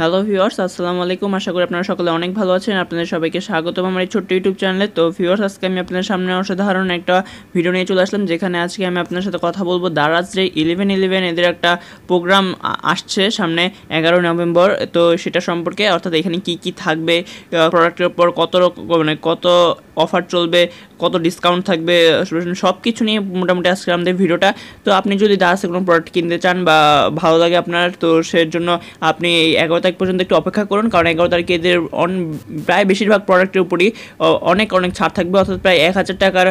hello viewers আসসালামু আলাইকুম আশা করি আপনারা সকলে অনেক ভালো আছেন আপনাদের সবাইকে স্বাগতম আমার এই ছোট্ট ইউটিউব চ্যানেলে তো ভিউয়ার্স আজকে আমি আপনাদের সামনে অসাধারণ একটা ভিডিও নিয়ে চলে আসলাম যেখানে আজকে আমি আপনার সাথে কথা বলবো দারাজ যে ইলেভেন ইলেভেন এদের একটা প্রোগ্রাম আসছে সামনে এগারো নভেম্বর তো সেটা সম্পর্কে অর্থাৎ এখানে কি কি থাকবে প্রোডাক্টের উপর কত মানে কত অফার চলবে কত ডিসকাউন্ট থাকবে সব কিছু নিয়ে মোটামুটি আজকে আমাদের ভিডিওটা তো আপনি যদি দাসে কোনো প্রোডাক্ট কিনতে চান বা ভালো লাগে আপনার তো সের জন্য আপনি এগারো তারিখ পর্যন্ত একটু অপেক্ষা করুন কারণ এগারো তারিখে এদের অন প্রায় বেশিরভাগ প্রোডাক্টের উপরই অনেক অনেক ছাড় থাকবে অর্থাৎ প্রায় এক হাজার টাকার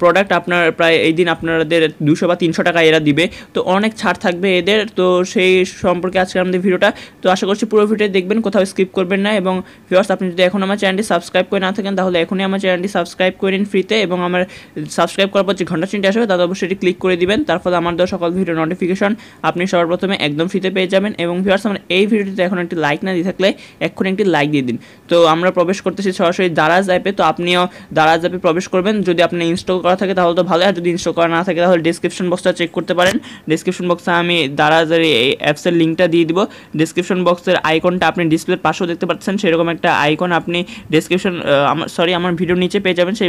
প্রোডাক্ট আপনার প্রায় এই দিন আপনাদের দুশো বা তিনশো টাকা এরা দিবে তো অনেক ছাড় থাকবে এদের তো সেই সম্পর্কে আজকে আমাদের ভিডিওটা তো আশা করছি পুরো ভিডিও দেখবেন কোথাও স্কিপ করবেন না এবং ভিউয়ার্স আপনি যদি এখন আমার চ্যানেলটি সাবস্ক্রাইব করে না থাকেন তাহলে এখনই আমার চ্যানেলটি চ্যানেলটি সাবস্ক্রাইব করে নিন ফ্রিতে এবং আমার সাবস্ক্রাইব করার পর যে ঘন্টা চিনটি আসবে তাতে অবশ্যই এটি ক্লিক করে দিবেন তার ফলে আমার দেওয়া সকল ভিডিও নোটিফিকেশন আপনি সবার প্রথমে একদম ফ্রিতে পেয়ে যাবেন এবং ভিউয়ার্স আমার এই ভিডিওটিতে এখন একটি লাইক না দিয়ে থাকলে এক্ষুনি একটি লাইক দিয়ে দিন তো আমরা প্রবেশ করতেছি সরাসরি দারাজ অ্যাপে তো আপনিও দারাজ অ্যাপে প্রবেশ করবেন যদি আপনি ইনস্টল করা থাকে তাহলে তো ভালো আর যদি ইনস্টল করা না থাকে তাহলে ডিসক্রিপশন বক্সটা চেক করতে পারেন ডিসক্রিপশন বক্সে আমি দারাজের এই অ্যাপসের লিঙ্কটা দিয়ে দিব ডিসক্রিপশন বক্সের আইকনটা আপনি ডিসপ্লের পাশেও দেখতে পাচ্ছেন সেরকম একটা আইকন আপনি ডিসক্রিপশন আমার সরি আমার ভিডিও নিচে নিচে পেয়ে যাবেন সেই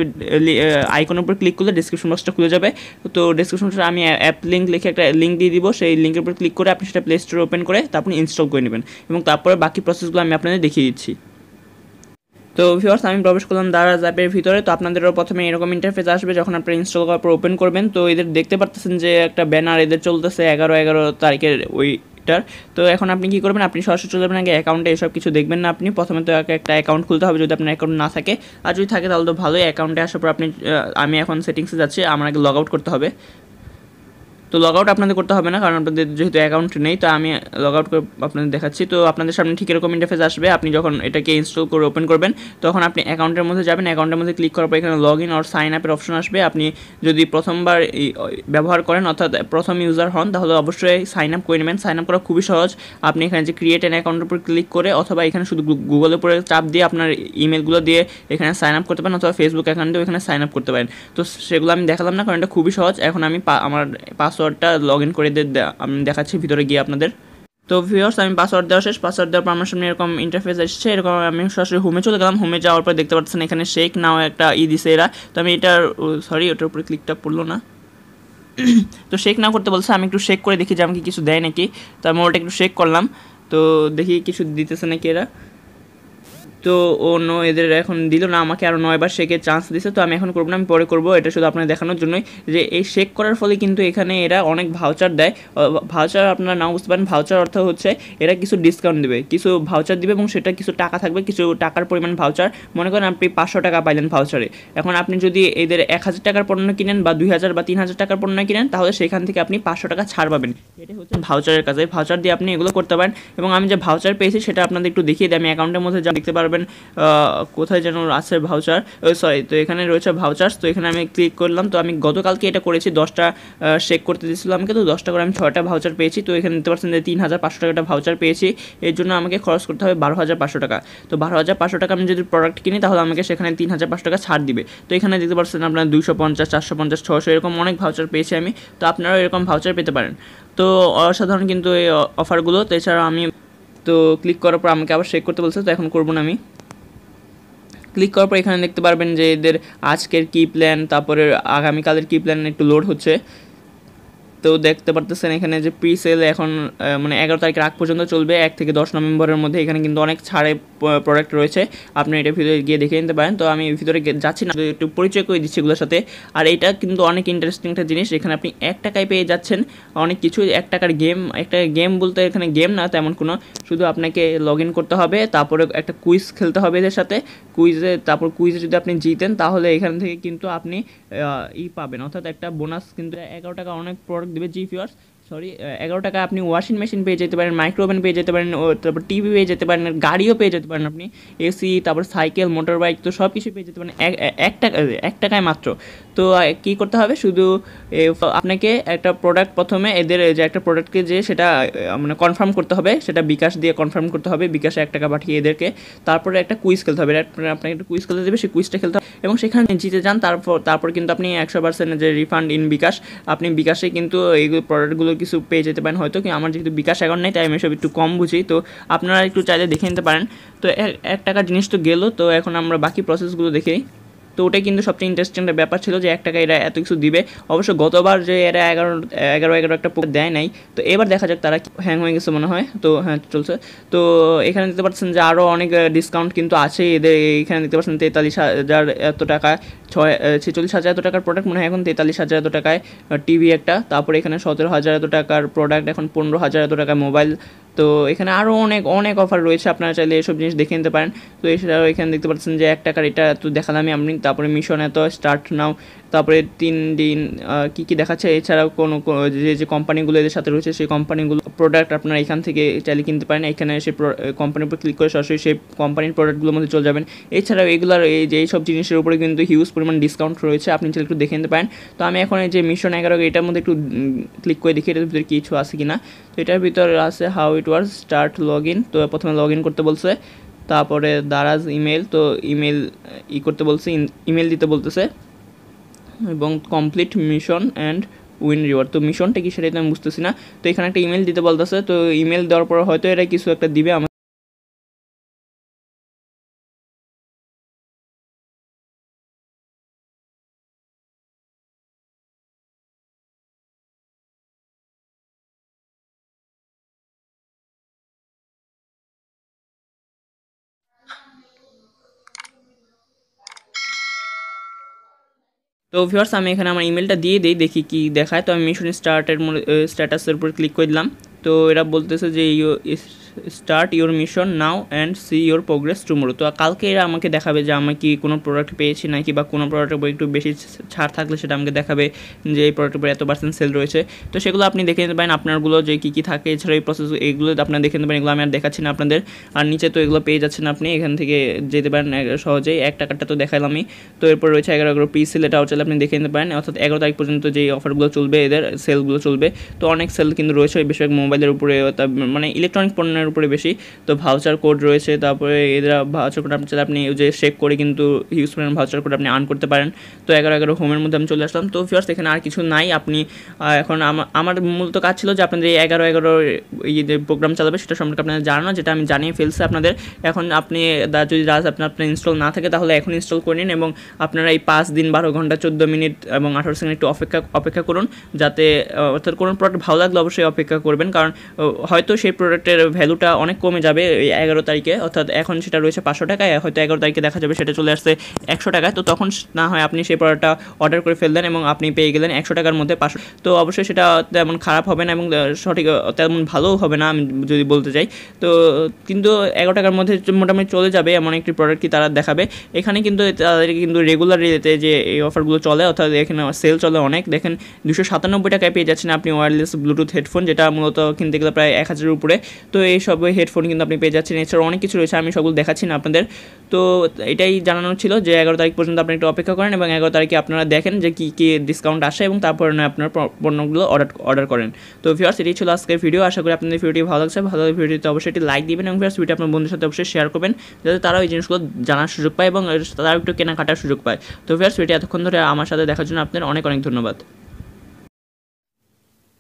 আইকনের উপর ক্লিক করলে ডিসক্রিপশন বক্সটা খুলে যাবে তো ডিসক্রিপশন বক্সটা আমি অ্যাপ লিঙ্ক লিখে একটা লিঙ্ক দিয়ে দিব সেই লিঙ্কের উপর ক্লিক করে আপনি সেটা প্লে স্টোর ওপেন করে তারপর ইনস্টল করে নেবেন এবং তারপরে বাকি প্রসেসগুলো আমি আপনাদের দেখিয়ে দিচ্ছি তো ভিউয়ার্স আমি প্রবেশ করলাম দারাজ অ্যাপের ভিতরে তো আপনাদেরও প্রথমে এরকম ইন্টারফেস আসবে যখন আপনারা ইনস্টল করার পর ওপেন করবেন তো এদের দেখতে পারতেছেন যে একটা ব্যানার এদের চলতেছে এগারো এগারো তারিখের ওই সেক্টর তো এখন আপনি কি করবেন আপনি সরাসরি চলে যাবেন আগে অ্যাকাউন্টে এসব কিছু দেখবেন না আপনি প্রথমে তো একটা অ্যাকাউন্ট খুলতে হবে যদি আপনার অ্যাকাউন্ট না থাকে আর যদি থাকে তাহলে তো ভালোই অ্যাকাউন্টে আসার পর আপনি আমি এখন সেটিংসে যাচ্ছি আমার আগে লগ আউট করতে হবে তো লগ আউট আপনাদের করতে হবে না কারণ আপনাদের যেহেতু অ্যাকাউন্ট নেই তো আমি লগ আউট করে আপনাদের দেখাচ্ছি তো আপনাদের সামনে ঠিক এরকম ইন্টারফেস আসবে আপনি যখন এটাকে ইনস্টল করে ওপেন করবেন তখন আপনি অ্যাকাউন্টের মধ্যে যাবেন অ্যাকাউন্টের মধ্যে ক্লিক করার পর এখানে লগ ইন অর সাইন আপের অপশন আসবে আপনি যদি প্রথমবার ব্যবহার করেন অর্থাৎ প্রথম ইউজার হন তাহলে অবশ্যই সাইন আপ করে নেবেন সাইন আপ করা খুবই সহজ আপনি এখানে যে ক্রিয়েট অ্যান অ্যাকাউন্টের উপর ক্লিক করে অথবা এখানে শুধু গুগলের উপরে চাপ দিয়ে আপনার ইমেলগুলো দিয়ে এখানে সাইন আপ করতে পারেন অথবা ফেসবুক অ্যাকাউন্টেও এখানে সাইন আপ করতে পারেন তো সেগুলো আমি দেখালাম না কারণ এটা খুবই সহজ এখন আমি আমার পাসওয়ার্ড পাসওয়ার্ডটা লগ ইন করে দিয়ে আমি দেখাচ্ছি ভিতরে গিয়ে আপনাদের তো ভিউয়ার্স আমি পাসওয়ার্ড দেওয়া শেষ পাসওয়ার্ড দেওয়ার পর আমার সামনে এরকম ইন্টারফেস এসেছে এরকম আমি সরাসরি হোমে চলে গেলাম হোমে যাওয়ার পর দেখতে পাচ্ছেন এখানে শেক নাও একটা ই দিছে এরা তো আমি এটার সরি ওটার উপরে ক্লিকটা পড়লো না তো শেক না করতে বলছে আমি একটু শেক করে দেখি যে আমাকে কিছু দেয় নাকি তো আমি ওটা একটু শেক করলাম তো দেখি কিছু দিতেছে নাকি এরা তো ও নো এদের এখন দিল না আমাকে আরও নয়বার শেখের চান্স দিছে তো আমি এখন করবো না আমি পরে করবো এটা শুধু আপনাকে দেখানোর জন্যই যে এই শেক করার ফলে কিন্তু এখানে এরা অনেক ভাউচার দেয় ভাউচার আপনারা নাও বুঝতে পারেন ভাউচার অর্থ হচ্ছে এরা কিছু ডিসকাউন্ট দেবে কিছু ভাউচার দিবে এবং সেটা কিছু টাকা থাকবে কিছু টাকার পরিমাণ ভাউচার মনে করেন আপনি পাঁচশো টাকা পাইলেন ভাউচারে এখন আপনি যদি এদের এক হাজার টাকার পণ্য কিনেন বা দুই হাজার বা তিন হাজার টাকার পণ্য কিনেন তাহলে সেখান থেকে আপনি পাঁচশো টাকা ছাড় পাবেন এটা হচ্ছে ভাউচারের কাজে ভাউচার দিয়ে আপনি এগুলো করতে পারেন এবং আমি যে ভাউচার পেয়েছি সেটা আপনাদের একটু দেখিয়ে দিই আমি অ্যাকাউন্টের মধ্যে যা দেখতে পারবেন পারবেন কোথায় যেন আছে ভাউচার সরি তো এখানে রয়েছে ভাউচার্স তো এখানে আমি ক্লিক করলাম তো আমি গতকালকে এটা করেছি দশটা শেক করতে দিয়েছিল আমাকে তো দশটা করে আমি ছয়টা ভাউচার পেয়েছি তো এখানে নিতে পারছেন যে তিন হাজার পাঁচশো টাকাটা ভাউচার পেয়েছি এর জন্য আমাকে খরচ করতে হবে বারো হাজার পাঁচশো টাকা তো বারো হাজার পাঁচশো টাকা আমি যদি প্রোডাক্ট কিনি তাহলে আমাকে সেখানে তিন হাজার পাঁচশো টাকা ছাড় দিবে তো এখানে দেখতে পাচ্ছেন আপনার দুশো পঞ্চাশ চারশো পঞ্চাশ ছশো এরকম অনেক ভাউচার পেয়েছি আমি তো আপনারাও এরকম ভাউচার পেতে পারেন তো অসাধারণ কিন্তু এই অফারগুলো তো এছাড়াও আমি তো ক্লিক করার পর আমাকে আবার শেক করতে বলছে তো এখন করবো না আমি ক্লিক করার পর এখানে দেখতে পারবেন যে এদের আজকের কী প্ল্যান তারপরে আগামীকালের কী প্ল্যান একটু লোড হচ্ছে তো দেখতে পারতেছেন এখানে যে প্রি সেল এখন মানে এগারো তারিখ আগ পর্যন্ত চলবে এক থেকে দশ নভেম্বরের মধ্যে এখানে কিন্তু অনেক ছাড়ে প্রোডাক্ট রয়েছে আপনি এটা ভিতরে গিয়ে দেখে নিতে পারেন তো আমি ভিতরে যাচ্ছি না একটু পরিচয় করে দিচ্ছি এগুলোর সাথে আর এটা কিন্তু অনেক ইন্টারেস্টিং একটা জিনিস এখানে আপনি এক টাকায় পেয়ে যাচ্ছেন অনেক কিছু এক টাকার গেম একটা গেম বলতে এখানে গেম না তেমন কোনো শুধু আপনাকে লগ ইন করতে হবে তারপরে একটা কুইজ খেলতে হবে এদের সাথে কুইজে তারপর কুইজে যদি আপনি জিতেন তাহলে এখান থেকে কিন্তু আপনি ই পাবেন অর্থাৎ একটা বোনাস কিন্তু এগারো টাকা অনেক প্রোডাক্ট दिव्य चीफ यूर्स সরি এগারো টাকা আপনি ওয়াশিং মেশিন পেয়ে যেতে পারেন মাইক্রো পেয়ে যেতে পারেন তারপর টিভি পেয়ে যেতে পারেন গাড়িও পেয়ে যেতে পারেন আপনি এসি তারপর সাইকেল মোটর বাইক তো সব কিছু পেয়ে যেতে পারেন এক টাকা এক টাকায় মাত্র তো কি করতে হবে শুধু আপনাকে একটা প্রোডাক্ট প্রথমে এদের যে একটা প্রোডাক্টকে যে সেটা মানে কনফার্ম করতে হবে সেটা বিকাশ দিয়ে কনফার্ম করতে হবে বিকাশে এক টাকা পাঠিয়ে এদেরকে তারপরে একটা কুইজ খেলতে হবে মানে আপনাকে একটা কুইজ খেলতে দেবে সেই কুইজটা খেলতে হবে এবং সেখানে জিতে যান তারপর তারপর কিন্তু আপনি একশো পার্সেন্ট যে রিফান্ড ইন বিকাশ আপনি বিকাশে কিন্তু এই প্রোডাক্টগুলো কিছু পেয়ে যেতে পারেন হয়তো কিন্তু আমার যেহেতু বিকাশ অ্যাকাউন্ট নেই তাই আমি সব একটু কম বুঝি তো আপনারা একটু চাইলে দেখে নিতে পারেন তো এক টাকার জিনিস তো গেলো তো এখন আমরা বাকি প্রসেসগুলো দেখেই তো ওটাই কিন্তু সবচেয়ে ইন্টারেস্টিং একটা ব্যাপার ছিল যে এক টাকা এরা এত কিছু দিবে অবশ্য গতবার যে এরা এগারো এগারো এগারো একটা পোকা দেয় নাই তো এবার দেখা যাক তারা হ্যাং হয়ে গেছে মনে হয় তো হ্যাঁ চলছে তো এখানে দেখতে পাচ্ছেন যে আরও অনেক ডিসকাউন্ট কিন্তু আছে এদের এখানে দেখতে পাচ্ছেন তেতাল্লিশ হাজার এত টাকা ছয় ছেচল্লিশ হাজার এত টাকার প্রোডাক্ট মনে হয় এখন তেতাল্লিশ হাজার এত টাকায় টিভি একটা তারপরে এখানে সতেরো হাজার এত টাকার প্রোডাক্ট এখন পনেরো হাজার এত টাকায় মোবাইল তো এখানে আরও অনেক অনেক অফার রয়েছে আপনারা চাইলে এসব জিনিস দেখে নিতে পারেন তো এছাড়াও এখানে দেখতে পাচ্ছেন যে এক টাকার এটা তো দেখালামই আপনি তারপরে মিশন এত স্টার্ট নাও তারপরে তিন দিন কী কী দেখাচ্ছে এছাড়াও কোনো যে যে কোম্পানিগুলো এদের সাথে রয়েছে সেই কোম্পানিগুলো প্রোডাক্ট আপনারা এখান থেকে চাইলে কিনতে পারেন এখানে সে কোম্পানির উপর ক্লিক করে সরাসরি সেই কোম্পানির প্রোডাক্টগুলোর মধ্যে চলে যাবেন এছাড়াও এগুলোর এই যে সব জিনিসের উপরে কিন্তু হিউজ পরিমাণ ডিসকাউন্ট রয়েছে আপনি চাইলে একটু দেখে নিতে পারেন তো আমি এখন এই যে মিশন এগারো এটার মধ্যে একটু ক্লিক করে দেখি এটার ভিতরে কিছু আছে কিনা তো এটার ভিতরে আছে how it works start log in তো প্রথমে লগ ইন করতে বলছে তারপরে দারাজ ইমেল তো ইমেল ই করতে বলছে ইমেল দিতে বলতেছে এবং complete mission and win reward তো মিশনটা কি সেটাই তো আমি বুঝতেছি না তো এখানে একটা ইমেল দিতে বলতেছে তো ইমেল দেওয়ার পর হয়তো এরা কিছু একটা দিবে তো ভিউয়ার্স আমি এখানে আমার ইমেলটা দিয়ে দিই দেখি কি দেখায় তো আমি মিশন স্টার্টের স্ট্যাটাসের উপর ক্লিক করে দিলাম তো এরা বলতেছে যে start your mission now and see your progress tomorrow তো কালকে এরা আমাকে দেখাবে যে আমি কি কোনো প্রোডাক্ট পেয়েছি নাকি বা কোনো প্রোডাক্টের উপর একটু বেশি ছাড় থাকলে সেটা আমাকে দেখাবে যে এই প্রোডাক্টের উপর এত পার্সেন্ট সেল রয়েছে তো সেগুলো আপনি দেখে নিতে পারেন আপনারগুলো যে কী কী থাকে এছাড়া এই প্রসেস এগুলো আপনার দেখে নিতে পারেন এগুলো আমি আর দেখাচ্ছি না আপনাদের আর নিচে তো এগুলো পেয়ে যাচ্ছেন আপনি এখান থেকে যেতে পারেন সহজেই এক টাকাটা তো দেখালামই তো এরপর রয়েছে এগারো এগারো পিস সেল এটাও চাইলে আপনি দেখে নিতে পারেন অর্থাৎ এগারো তারিখ পর্যন্ত যে অফারগুলো চলবে এদের সেলগুলো চলবে তো অনেক সেল কিন্তু রয়েছে বেশিরভাগ মোবাইলের উপরে মানে ইলেকট্রনিক পণ্যের টাকার উপরে বেশি তো ভাউচার কোড রয়েছে তারপরে এদের ভাউচার কোড আপনি চাইলে আপনি যে চেক করে কিন্তু ইউজ করেন ভাউচার কোড আপনি আর্ন করতে পারেন তো এগারো এগারো হোমের মধ্যে আমি চলে আসলাম তো ফিয়ার্স এখানে আর কিছু নাই আপনি এখন আমার মূলত কাজ ছিল যে আপনাদের এই এগারো এগারো যে প্রোগ্রাম চালাবে সেটা সম্পর্কে আপনাদের জানানো যেটা আমি জানিয়ে ফেলছি আপনাদের এখন আপনি যদি রাজ আপনার আপনার ইনস্টল না থাকে তাহলে এখন ইনস্টল করে নিন এবং আপনারা এই পাঁচ দিন বারো ঘন্টা চোদ্দো মিনিট এবং আঠারো সেকেন্ড একটু অপেক্ষা অপেক্ষা করুন যাতে অর্থাৎ কোনো প্রোডাক্ট ভালো লাগলে অবশ্যই অপেক্ষা করবেন কারণ হয়তো সেই প্রোডাক্টের ভ্যালু ভ্যালুটা অনেক কমে যাবে এই এগারো তারিখে অর্থাৎ এখন সেটা রয়েছে পাঁচশো টাকায় হয়তো এগারো তারিখে দেখা যাবে সেটা চলে আসছে একশো টাকায় তো তখন না হয় আপনি সেই প্রোডাক্টটা অর্ডার করে ফেললেন এবং আপনি পেয়ে গেলেন একশো টাকার মধ্যে পাঁচশো তো অবশ্যই সেটা তেমন খারাপ হবে না এবং সঠিক তেমন ভালোও হবে না আমি যদি বলতে চাই তো কিন্তু এগারো টাকার মধ্যে মোটামুটি চলে যাবে এমন একটি প্রোডাক্ট কি তারা দেখাবে এখানে কিন্তু তাদের কিন্তু রেগুলার রেটে যে এই অফারগুলো চলে অর্থাৎ এখানে সেল চলে অনেক দেখেন দুশো সাতানব্বই টাকায় পেয়ে যাচ্ছেন আপনি ওয়্যারলেস ব্লুটুথ হেডফোন যেটা মূলত কিনতে গেলে প্রায় এক হাজারের উপরে তো এই সব হেডফোন কিন্তু আপনি পেয়ে যাচ্ছেন এছাড়াও অনেক কিছু রয়েছে আমি সবগুলো দেখাচ্ছি না আপনাদের তো এটাই জানানো ছিল যে এগারো তারিখ পর্যন্ত আপনি একটু অপেক্ষা করেন এবং এগারো তারিখে আপনারা দেখেন যে কী কী ডিসকাউন্ট আসে এবং তারপর আপনার পণ্যগুলো অর্ডার অর্ডার করেন তো ভিউয়ার্স এটি ছিল আজকের ভিডিও আশা করি আপনাদের ভিডিওটি ভালো লাগছে ভালো লাগে ভিডিওটিতে অবশ্যই একটি লাইক দিবেন এবং ভিউয়ার্স ভিডিও আপনার বন্ধুর সাথে অবশ্যই শেয়ার করবেন যাতে তারাও এই জিনিসগুলো জানার সুযোগ পায় এবং তারাও একটু কেনাকাটার সুযোগ পায় তো ভিউয়ার্স ভিডিও এতক্ষণ ধরে আমার সাথে দেখার জন্য আপনার অনেক অনেক ধন্যবাদ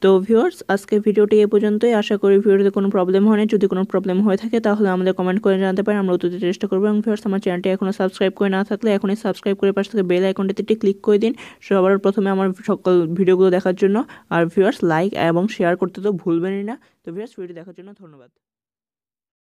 তো ভিউয়ার্স আজকে ভিডিওটি এ পর্যন্তই আশা করি ভিডিওতে কোনো প্রবলেম হয় না যদি কোনো প্রবলেম হয়ে থাকে তাহলে আমাদের কমেন্ট করে জানাতে পারেন আমরা অতীতে চেষ্টা করবো এবং ভিউয়ার্স আমার চ্যানেলটি এখনও সাবস্ক্রাইব করে না থাকলে এখনই সাবস্ক্রাইব করে পাশ থেকে বেল আইকনটিতে ক্লিক করে দিন সবার প্রথমে আমার সকল ভিডিওগুলো দেখার জন্য আর ভিউয়ার্স লাইক এবং শেয়ার করতে তো ভুলবেনই না তো ভিউয়ার্স ভিডিও দেখার জন্য ধন্যবাদ